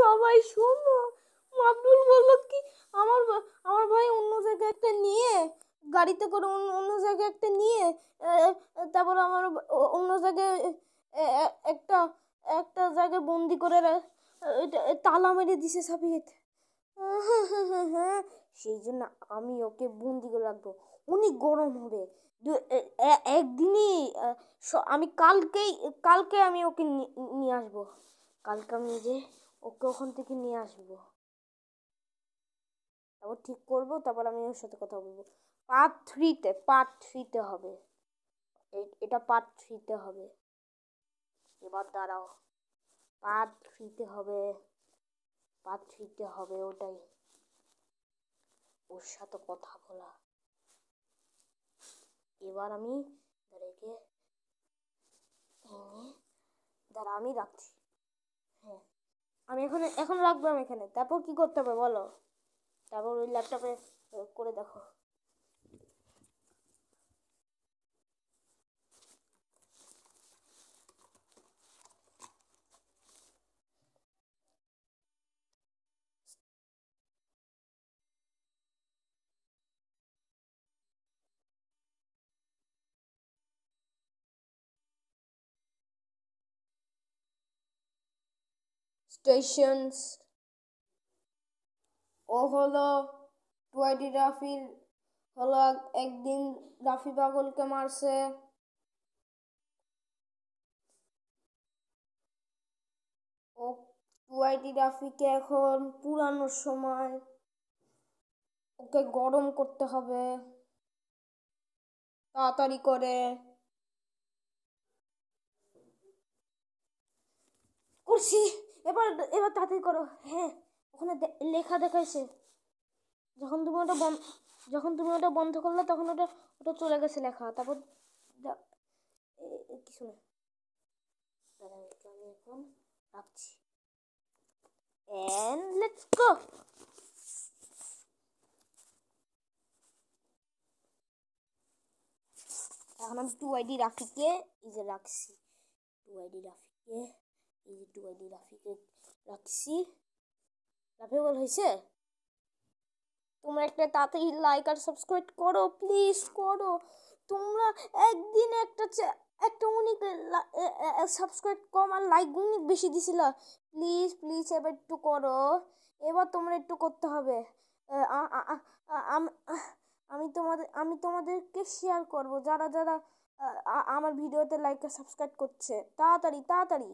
সবাই শোনো আব্দুল বলল কি আমার আমার ভাই অন্য জায়গায় একটা নিয়ে গাড়িতে করে অন্য অন্য জায়গায় একটা নিয়ে তারপর আমার অন্য জায়গায় একটা একটা জায়গায় বন্দি করে তালা মেরে দিছে সাবিত হ্যাঁ সেই জন্য আমি ওকে বন্দি করে রাখবো উনি গরম হবে একদিনই আমি কালকেই কালকে আমি ওকে নিয়ে আসবো কালকে আমি যে ওকে ওখান থেকে নিয়ে আসবো তারপর ঠিক করব তারপর আমি ওর সাথে কথা বলবো পার্ট থ্রিতে পার্ট থ্রিতে হবে এটা পার্ট থ্রিতে হবে এবার দাঁড়াও পার্ট থ্রিতে হবে পার্ট থ্রিতে হবে ওটাই ওর সাথে কথা বলা এবার আমি দাঁড়িয়ে দাঁড়া আমি রাখছি হ্যাঁ আমি এখন এখন আমি এখানে তারপর কি করতে হবে বলো তারপর ওই ল্যাপটপে করে দেখো stations ও হলো টুয়াইডি রাফির হলো একদিন রাফি পাগলকে মারছে ও টুয়াইডি রাফিকে এখন পুরানোর সময় ওকে গরম করতে হবে তাড়াতাড়ি করে করছি এবার এবার তাড়াতাড়ি করো হ্যাঁ ওখানে লেখা দেখাইছে যখন তুমি ওটা বন্ধ যখন তুমি ওটা বন্ধ করলে তখন ওটা ওটা চলে গেছে লেখা তারপর কিছু না আমি এখন রাখছি And let's go! এখন আমি টু আইডি রাফিকে এই যে রাখছি টু আইডি রাফিকে এই ডুবাইনি রাফিকে রাখছি রাফি বল হয়েছে তোমরা একটা তাড়াতাড়ি লাইক আর সাবস্ক্রাইব করো প্লিজ করো তোমরা একদিন একটা একটা অনেক সাবস্ক্রাইব কম আর লাইক অনেক বেশি দিছিল প্লিজ প্লিজ এবার একটু করো এবার তোমরা একটু করতে হবে আমি তোমাদের আমি তোমাদেরকে শেয়ার করব যারা যারা আমার ভিডিওতে লাইক আর সাবস্ক্রাইব করছে তাড়াতাড়ি তাড়াতাড়ি